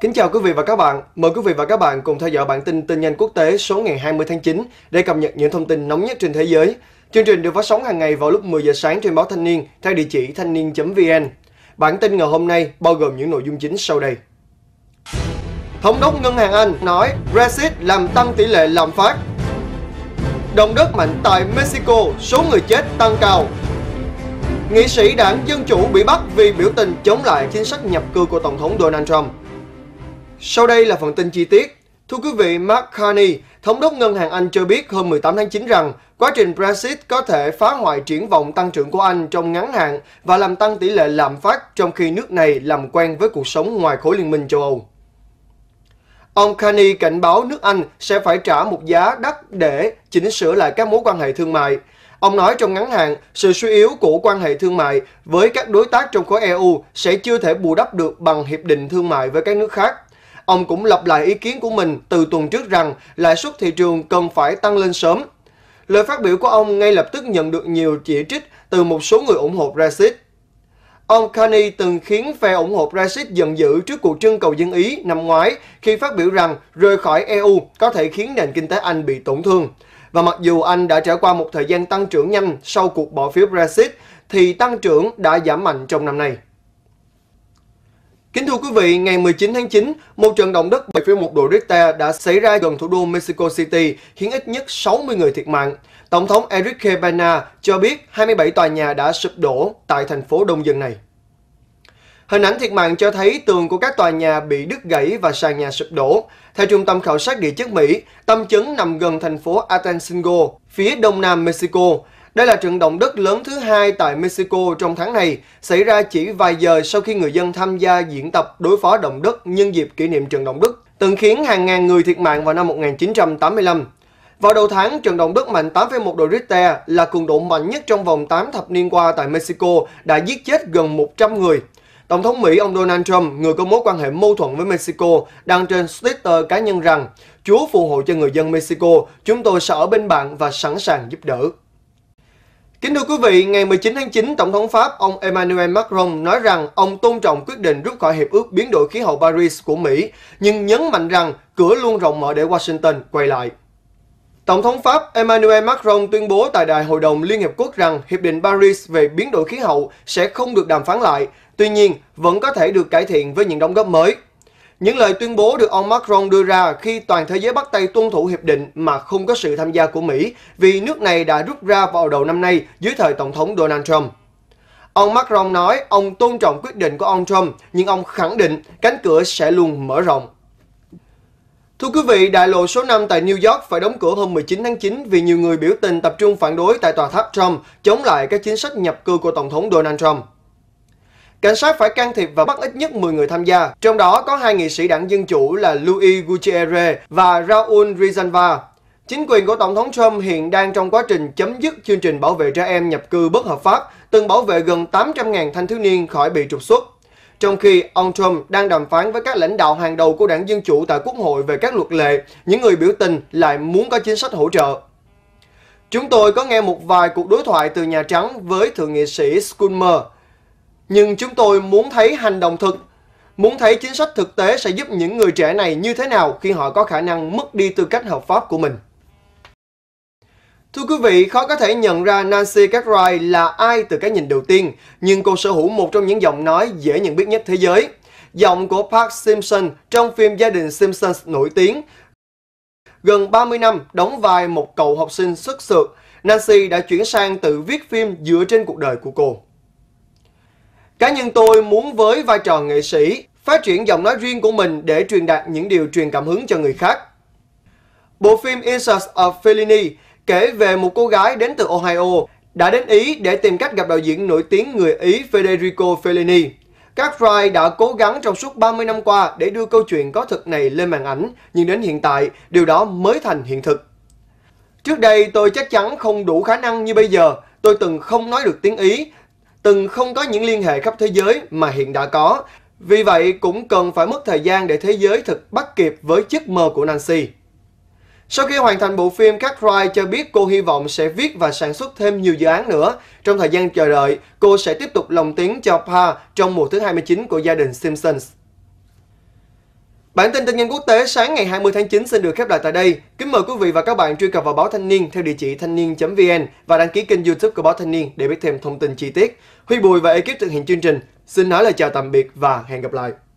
Kính chào quý vị và các bạn. Mời quý vị và các bạn cùng theo dõi bản tin tin nhanh quốc tế số ngày 20 tháng 9 để cập nhật những thông tin nóng nhất trên thế giới. Chương trình được phát sóng hàng ngày vào lúc 10 giờ sáng trên báo Thanh niên theo địa chỉ thanh niên.vn. Bản tin ngày hôm nay bao gồm những nội dung chính sau đây. Thống đốc Ngân hàng Anh nói Brexit làm tăng tỷ lệ lạm phát. Động đất mạnh tại Mexico, số người chết tăng cao. Nghị sĩ đảng Dân Chủ bị bắt vì biểu tình chống lại chính sách nhập cư của Tổng thống Donald Trump. Sau đây là phần tin chi tiết. Thưa quý vị, Mark Carney, thống đốc ngân hàng Anh cho biết hôm 18 tháng 9 rằng quá trình Brexit có thể phá hoại triển vọng tăng trưởng của Anh trong ngắn hạn và làm tăng tỷ lệ lạm phát trong khi nước này làm quen với cuộc sống ngoài khối liên minh châu Âu. Ông Carney cảnh báo nước Anh sẽ phải trả một giá đắt để chỉnh sửa lại các mối quan hệ thương mại. Ông nói trong ngắn hạn, sự suy yếu của quan hệ thương mại với các đối tác trong khối EU sẽ chưa thể bù đắp được bằng hiệp định thương mại với các nước khác. Ông cũng lặp lại ý kiến của mình từ tuần trước rằng lãi suất thị trường cần phải tăng lên sớm. Lời phát biểu của ông ngay lập tức nhận được nhiều chỉ trích từ một số người ủng hộ Brexit. Ông Carney từng khiến phe ủng hộ Brexit giận dữ trước cuộc trưng cầu dân Ý năm ngoái khi phát biểu rằng rời khỏi EU có thể khiến nền kinh tế Anh bị tổn thương. Và mặc dù Anh đã trải qua một thời gian tăng trưởng nhanh sau cuộc bỏ phiếu Brexit, thì tăng trưởng đã giảm mạnh trong năm nay. Kính thưa quý vị, ngày 19 tháng 9, một trận động đất 7,1 độ Richter đã xảy ra gần thủ đô Mexico City, khiến ít nhất 60 người thiệt mạng. Tổng thống Enrique Pena cho biết 27 tòa nhà đã sụp đổ tại thành phố đông dân này. Hình ảnh thiệt mạng cho thấy tường của các tòa nhà bị đứt gãy và sàn nhà sụp đổ. Theo Trung tâm Khảo sát Địa chất Mỹ, tâm chấn nằm gần thành phố Atencingo, phía đông nam Mexico. Đây là trận động đất lớn thứ hai tại Mexico trong tháng này, xảy ra chỉ vài giờ sau khi người dân tham gia diễn tập đối phó động đất nhân dịp kỷ niệm trận động đất, từng khiến hàng ngàn người thiệt mạng vào năm 1985. Vào đầu tháng, trận động đất mạnh 8,1 độ Richter là cường độ mạnh nhất trong vòng 8 thập niên qua tại Mexico đã giết chết gần 100 người. Tổng thống Mỹ ông Donald Trump, người có mối quan hệ mâu thuẫn với Mexico, đăng trên Twitter cá nhân rằng Chúa phù hộ cho người dân Mexico, chúng tôi sẽ ở bên bạn và sẵn sàng giúp đỡ. Kính thưa quý vị, ngày 19 tháng 9, Tổng thống Pháp ông Emmanuel Macron nói rằng ông tôn trọng quyết định rút khỏi Hiệp ước Biến đổi khí hậu Paris của Mỹ, nhưng nhấn mạnh rằng cửa luôn rộng mở để Washington quay lại. Tổng thống Pháp Emmanuel Macron tuyên bố tại Đại hội đồng Liên Hiệp Quốc rằng Hiệp định Paris về biến đổi khí hậu sẽ không được đàm phán lại, tuy nhiên vẫn có thể được cải thiện với những đóng góp mới. Những lời tuyên bố được ông Macron đưa ra khi toàn thế giới bắt tay tuân thủ hiệp định mà không có sự tham gia của Mỹ vì nước này đã rút ra vào đầu năm nay dưới thời Tổng thống Donald Trump. Ông Macron nói ông tôn trọng quyết định của ông Trump, nhưng ông khẳng định cánh cửa sẽ luôn mở rộng. Thưa quý vị, đại lộ số 5 tại New York phải đóng cửa hôm 19 tháng 9 vì nhiều người biểu tình tập trung phản đối tại tòa tháp Trump chống lại các chính sách nhập cư của Tổng thống Donald Trump cảnh sát phải can thiệp và bắt ít nhất 10 người tham gia. Trong đó có hai nghị sĩ đảng Dân Chủ là Louis Gutierrez và Raul Rizanva. Chính quyền của Tổng thống Trump hiện đang trong quá trình chấm dứt chương trình bảo vệ trẻ em nhập cư bất hợp pháp, từng bảo vệ gần 800.000 thanh thiếu niên khỏi bị trục xuất. Trong khi ông Trump đang đàm phán với các lãnh đạo hàng đầu của đảng Dân Chủ tại Quốc hội về các luật lệ, những người biểu tình lại muốn có chính sách hỗ trợ. Chúng tôi có nghe một vài cuộc đối thoại từ Nhà Trắng với Thượng nghị sĩ Schumer, nhưng chúng tôi muốn thấy hành động thực, muốn thấy chính sách thực tế sẽ giúp những người trẻ này như thế nào khi họ có khả năng mất đi tư cách hợp pháp của mình. Thưa quý vị, khó có thể nhận ra Nancy Cartwright là ai từ cái nhìn đầu tiên, nhưng cô sở hữu một trong những giọng nói dễ nhận biết nhất thế giới. Giọng của Park Simpson trong phim Gia đình Simpsons nổi tiếng. Gần 30 năm đóng vai một cậu học sinh xuất sược, Nancy đã chuyển sang tự viết phim dựa trên cuộc đời của cô. Cá nhân tôi muốn với vai trò nghệ sĩ, phát triển giọng nói riêng của mình để truyền đạt những điều truyền cảm hứng cho người khác. Bộ phim Insects of Fellini kể về một cô gái đến từ Ohio đã đến Ý để tìm cách gặp đạo diễn nổi tiếng người Ý Federico Fellini. Các Fry đã cố gắng trong suốt 30 năm qua để đưa câu chuyện có thực này lên màn ảnh, nhưng đến hiện tại, điều đó mới thành hiện thực. Trước đây, tôi chắc chắn không đủ khả năng như bây giờ. Tôi từng không nói được tiếng Ý, từng không có những liên hệ khắp thế giới mà hiện đã có. Vì vậy, cũng cần phải mất thời gian để thế giới thực bắt kịp với giấc mơ của Nancy. Sau khi hoàn thành bộ phim, các Cartwright cho biết cô hy vọng sẽ viết và sản xuất thêm nhiều dự án nữa. Trong thời gian chờ đợi, cô sẽ tiếp tục lồng tiếng cho Pa trong mùa thứ 29 của gia đình Simpsons. Bản tin tin hình quốc tế sáng ngày 20 tháng 9 xin được khép lại tại đây. Kính mời quý vị và các bạn truy cập vào báo Thanh niên theo địa chỉ thanh niên.vn và đăng ký kênh YouTube của báo Thanh niên để biết thêm thông tin chi tiết. Huy Bùi và ekip thực hiện chương trình xin nói lời chào tạm biệt và hẹn gặp lại.